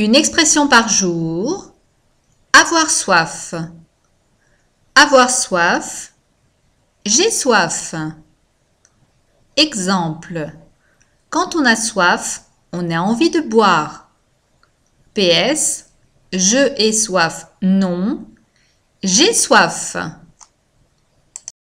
Une expression par jour. Avoir soif. Avoir soif. J'ai soif. Exemple. Quand on a soif, on a envie de boire. PS. Je ai soif. Non. J'ai soif.